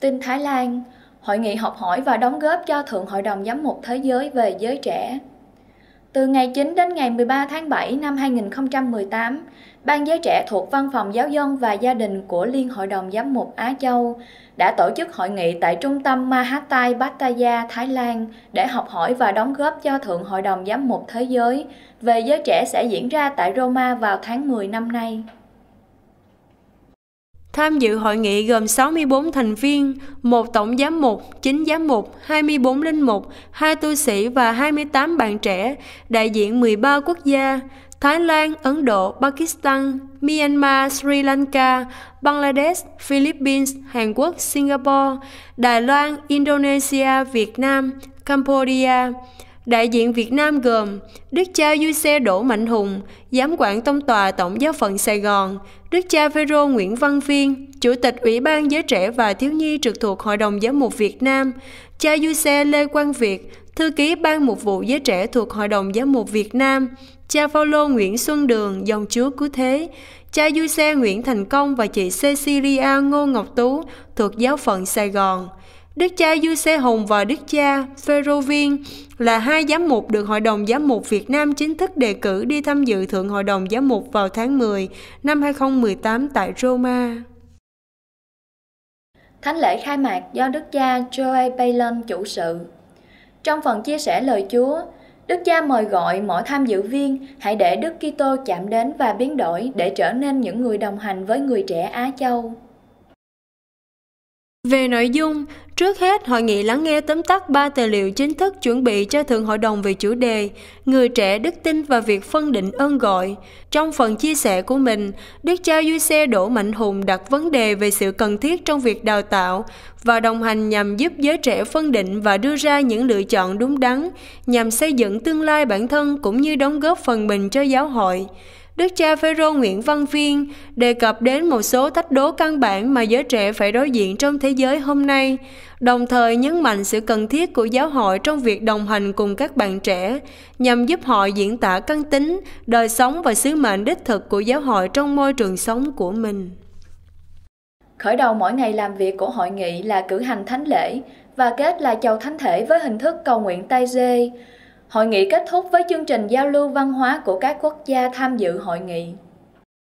Tin Thái Lan, hội nghị học hỏi và đóng góp cho Thượng hội đồng giám mục thế giới về giới trẻ. Từ ngày 9 đến ngày 13 tháng 7 năm 2018, Ban giới trẻ thuộc Văn phòng Giáo dân và Gia đình của Liên hội đồng giám mục Á Châu đã tổ chức hội nghị tại trung tâm Mahatai Pattaya, Thái Lan để học hỏi và đóng góp cho Thượng hội đồng giám mục thế giới về giới trẻ sẽ diễn ra tại Roma vào tháng 10 năm nay. Tham dự hội nghị gồm 64 thành viên, một tổng giám mục, 9 giám mục, 24 linh mục, 2 tu sĩ và 28 bạn trẻ, đại diện 13 quốc gia, Thái Lan, Ấn Độ, Pakistan, Myanmar, Sri Lanka, Bangladesh, Philippines, Hàn Quốc, Singapore, Đài Loan, Indonesia, Việt Nam, Cambodia. Đại diện Việt Nam gồm Đức cha Du Xe Đỗ Mạnh Hùng, Giám quản Tông tòa Tổng giáo phận Sài Gòn, Đức cha Vero Nguyễn Văn Viên, Chủ tịch Ủy ban Giới trẻ và Thiếu nhi trực thuộc Hội đồng Giám mục Việt Nam, cha Du Xe Lê Quang Việt, Thư ký Ban Mục vụ Giới trẻ thuộc Hội đồng Giám mục Việt Nam, cha Phaolô Nguyễn Xuân Đường, dòng chúa cứu thế, cha Du Xe Nguyễn Thành Công và chị Cecilia Ngô Ngọc Tú thuộc giáo phận Sài Gòn. Đức cha Du Sê Hùng và Đức cha Phêrô Viên là hai giám mục được Hội đồng Giám mục Việt Nam chính thức đề cử đi tham dự Thượng Hội đồng Giám mục vào tháng 10 năm 2018 tại Roma. Thánh lễ khai mạc do Đức cha Joe Balon chủ sự. Trong phần chia sẻ lời Chúa, Đức cha mời gọi mọi tham dự viên hãy để Đức Kitô chạm đến và biến đổi để trở nên những người đồng hành với người trẻ Á Châu. Về nội dung, Trước hết, hội nghị lắng nghe tóm tắt ba tài liệu chính thức chuẩn bị cho Thượng hội đồng về chủ đề Người trẻ đức tin và việc phân định ơn gọi. Trong phần chia sẻ của mình, Đức cha Duy Xe Đỗ Mạnh Hùng đặt vấn đề về sự cần thiết trong việc đào tạo và đồng hành nhằm giúp giới trẻ phân định và đưa ra những lựa chọn đúng đắn nhằm xây dựng tương lai bản thân cũng như đóng góp phần mình cho giáo hội. Đức cha Phêrô Nguyễn Văn Viên đề cập đến một số thách đố căn bản mà giới trẻ phải đối diện trong thế giới hôm nay, đồng thời nhấn mạnh sự cần thiết của giáo hội trong việc đồng hành cùng các bạn trẻ nhằm giúp họ diễn tả căn tính, đời sống và sứ mệnh đích thực của giáo hội trong môi trường sống của mình. Khởi đầu mỗi ngày làm việc của hội nghị là cử hành thánh lễ và kết là chầu thánh thể với hình thức cầu nguyện tay dê. Hội nghị kết thúc với chương trình giao lưu văn hóa của các quốc gia tham dự hội nghị.